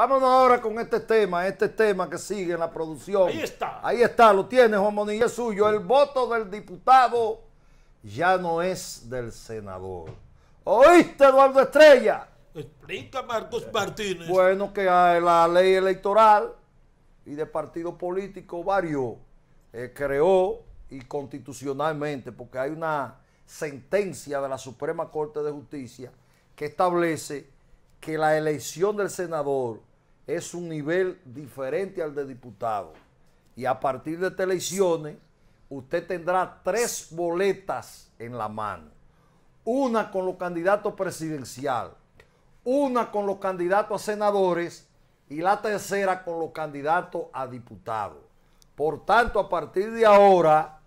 Vámonos ahora con este tema, este tema que sigue en la producción. Ahí está. Ahí está, lo tiene Juan Monilla suyo. El voto del diputado ya no es del senador. ¿Oíste, Eduardo Estrella? Explica Marcos Martínez. Bueno, que la ley electoral y de partido político varios eh, creó y constitucionalmente, porque hay una sentencia de la Suprema Corte de Justicia que establece que la elección del senador es un nivel diferente al de diputado. Y a partir de estas elecciones, usted tendrá tres boletas en la mano. Una con los candidatos presidenciales, una con los candidatos a senadores y la tercera con los candidatos a diputados. Por tanto, a partir de ahora,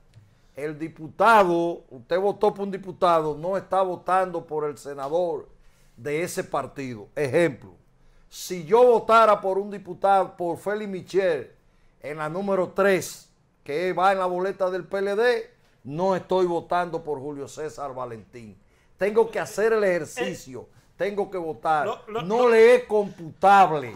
el diputado, usted votó por un diputado, no está votando por el senador de ese partido. Ejemplo, si yo votara por un diputado, por Félix Michel, en la número 3, que va en la boleta del PLD, no estoy votando por Julio César Valentín. Tengo que hacer el ejercicio, tengo que votar. No, le es computable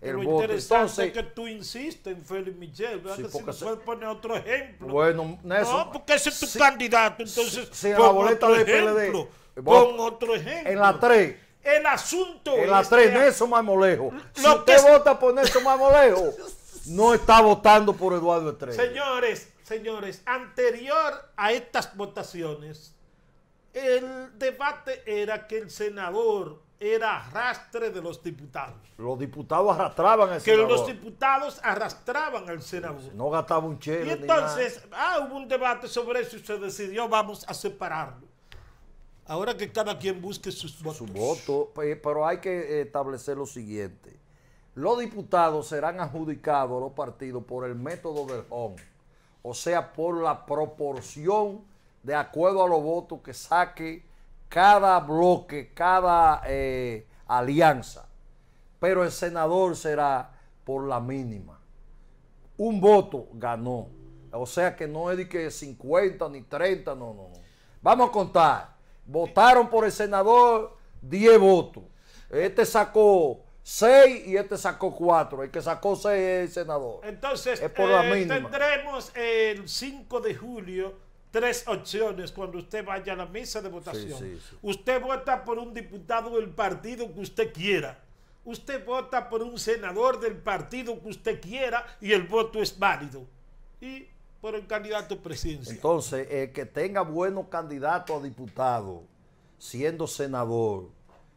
el lo voto. interesante Entonces, es que tú insistes en Félix Michel, si se... puedes poner otro ejemplo. no, porque ese es tu candidato, entonces si, en la boleta del ejemplo, PLD, pon otro ejemplo. En la 3 el asunto El Nelson mamolejo. Si usted vota por Nelson Mamolejo, no está votando por Eduardo Estrella. Señores, señores, anterior a estas votaciones, el debate era que el senador era arrastre de los diputados. Los diputados arrastraban al senador. Que los diputados arrastraban al senador. No gastaba un chelo. Y entonces, ah, hubo un debate sobre eso y se decidió, vamos a separarlo. Ahora que cada quien busque sus votos. Su voto, eh, pero hay que eh, establecer lo siguiente. Los diputados serán adjudicados a los partidos por el método del HON, o sea, por la proporción de acuerdo a los votos que saque cada bloque, cada eh, alianza. Pero el senador será por la mínima. Un voto ganó. O sea que no es de que 50 ni 30, no, no, no. Vamos a contar. Votaron por el senador 10 votos. Este sacó 6 y este sacó 4. El que sacó 6 es el senador. Entonces, eh, tendremos el 5 de julio tres opciones cuando usted vaya a la mesa de votación. Usted vota por un diputado del partido que usted quiera. Usted vota por un senador del partido que usted quiera y el voto es válido. Y por el candidato presidencial. Entonces, el que tenga buenos candidatos a diputado, siendo senador,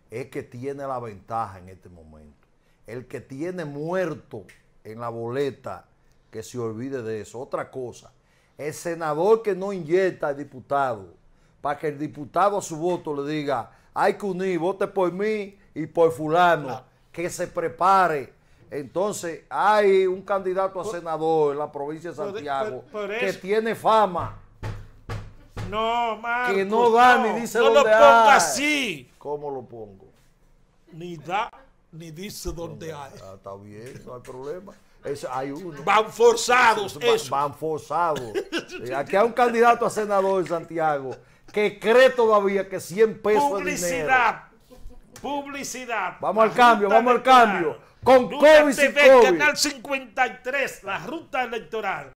es que tiene la ventaja en este momento. El que tiene muerto en la boleta, que se olvide de eso. Otra cosa, el senador que no inyecta al diputado, para que el diputado a su voto le diga, hay que unir, vote por mí y por fulano, que se prepare entonces, hay un candidato a senador en la provincia de Santiago que tiene fama. No, Que no da ni dice no lo así. ¿Cómo lo pongo? Ni da ni dice dónde hay. Ah, está bien, no hay problema. hay uno. Van forzados. Van, forzados. Eh, aquí hay un candidato a senador en Santiago que cree todavía que 100 pesos Publicidad publicidad. Vamos al cambio, vamos al cambio. Con COVID, TV, COVID. Canal 53, la ruta electoral.